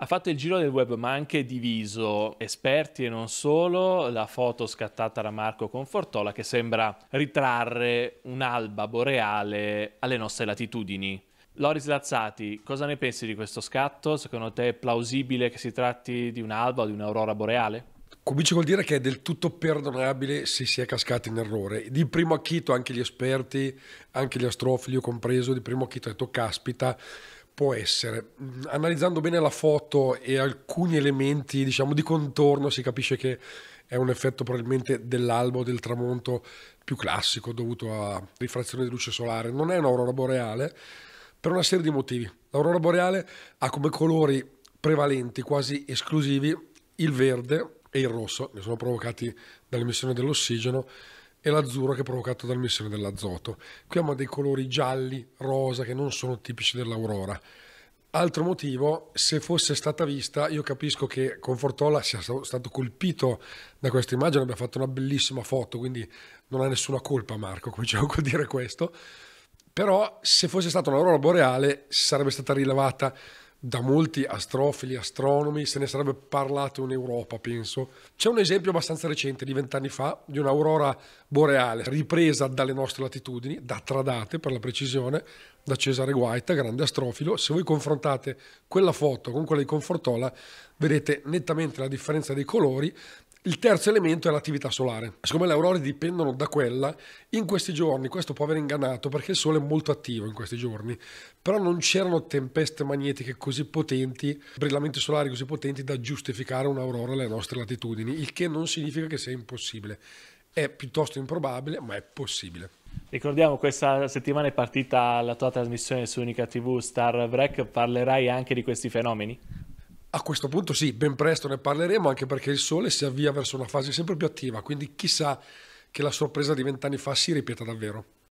Ha fatto il giro del web ma anche diviso esperti e non solo la foto scattata da Marco Confortola che sembra ritrarre un'alba boreale alle nostre latitudini. Loris Lazzati, cosa ne pensi di questo scatto? Secondo te è plausibile che si tratti di un'alba o di un'aurora boreale? Comincio col dire che è del tutto perdonabile se si è cascati in errore. Di primo acchito anche gli esperti, anche gli astrofili, io compreso, di primo acchito ho detto caspita, può essere. Mm, analizzando bene la foto e alcuni elementi, diciamo, di contorno si capisce che è un effetto probabilmente dell'albo, del tramonto più classico dovuto a rifrazione di luce solare. Non è un'aurora boreale per una serie di motivi. L'aurora boreale ha come colori prevalenti, quasi esclusivi, il verde e il rosso, ne sono provocati dall'emissione dell'ossigeno e l'azzurro che è provocato dall'emissione dell'azoto. Qui abbiamo dei colori gialli, rosa, che non sono tipici dell'aurora. Altro motivo, se fosse stata vista, io capisco che Confortola sia stato colpito da questa immagine, abbia fatto una bellissima foto, quindi non ha nessuna colpa Marco, cominciamo col dire questo, però se fosse stata un'aurora boreale sarebbe stata rilevata da molti astrofili, astronomi, se ne sarebbe parlato in Europa, penso. C'è un esempio abbastanza recente, di vent'anni fa, di un'aurora boreale ripresa dalle nostre latitudini, da Tradate per la precisione, da Cesare Guaita, grande astrofilo. Se voi confrontate quella foto con quella di Confortola, vedete nettamente la differenza dei colori il terzo elemento è l'attività solare. Siccome le aurore dipendono da quella, in questi giorni questo può aver ingannato perché il Sole è molto attivo in questi giorni, però non c'erano tempeste magnetiche così potenti, brillamenti solari così potenti da giustificare un'aurora alle nostre latitudini, il che non significa che sia impossibile. È piuttosto improbabile, ma è possibile. Ricordiamo questa settimana è partita la tua trasmissione su Unica TV Star Break, parlerai anche di questi fenomeni? A questo punto sì, ben presto ne parleremo anche perché il Sole si avvia verso una fase sempre più attiva, quindi chissà che la sorpresa di vent'anni fa si ripeta davvero.